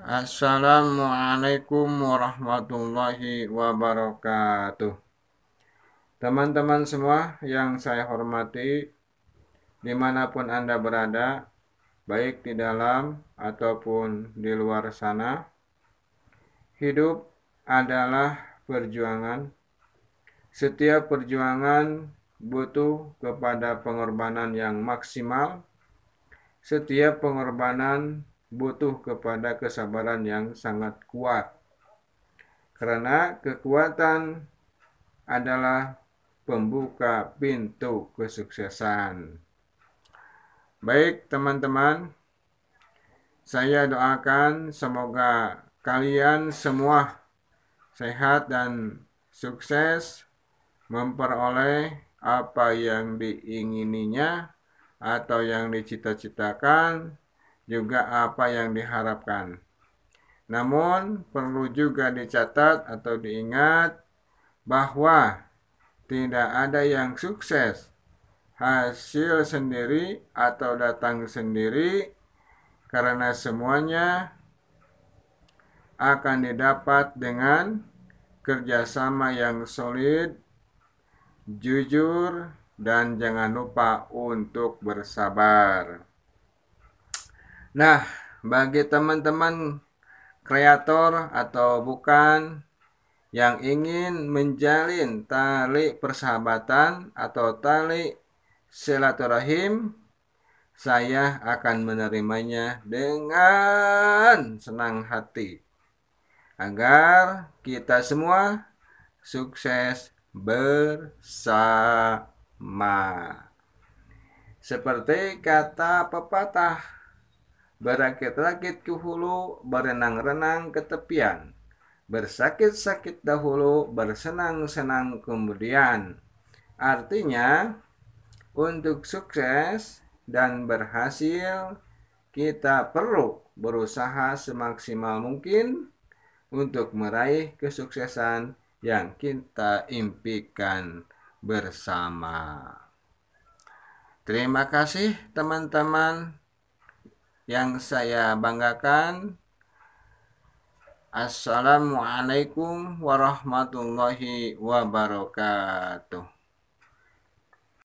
Assalamualaikum warahmatullahi wabarakatuh. Teman-teman semua yang saya hormati, dimanapun Anda berada, baik di dalam ataupun di luar sana, hidup adalah perjuangan. Setiap perjuangan butuh kepada pengorbanan yang maksimal. Setiap pengorbanan butuh kepada kesabaran yang sangat kuat. Karena kekuatan adalah pembuka pintu kesuksesan. Baik teman-teman, saya doakan semoga kalian semua sehat dan sukses memperoleh apa yang diingininya atau yang dicita-citakan juga apa yang diharapkan. Namun, perlu juga dicatat atau diingat bahwa tidak ada yang sukses hasil sendiri atau datang sendiri karena semuanya akan didapat dengan kerjasama yang solid, jujur, dan jangan lupa untuk bersabar. Nah, bagi teman-teman kreator atau bukan yang ingin menjalin tali persahabatan atau tali silaturahim, saya akan menerimanya dengan senang hati. Agar kita semua sukses bersama. Seperti kata pepatah, berakit-rakit ke hulu, berenang-renang ke tepian. Bersakit-sakit dahulu, bersenang-senang kemudian. Artinya, untuk sukses dan berhasil, kita perlu berusaha semaksimal mungkin untuk meraih kesuksesan yang kita impikan bersama. Terima kasih, teman-teman yang saya banggakan Assalamualaikum warahmatullahi wabarakatuh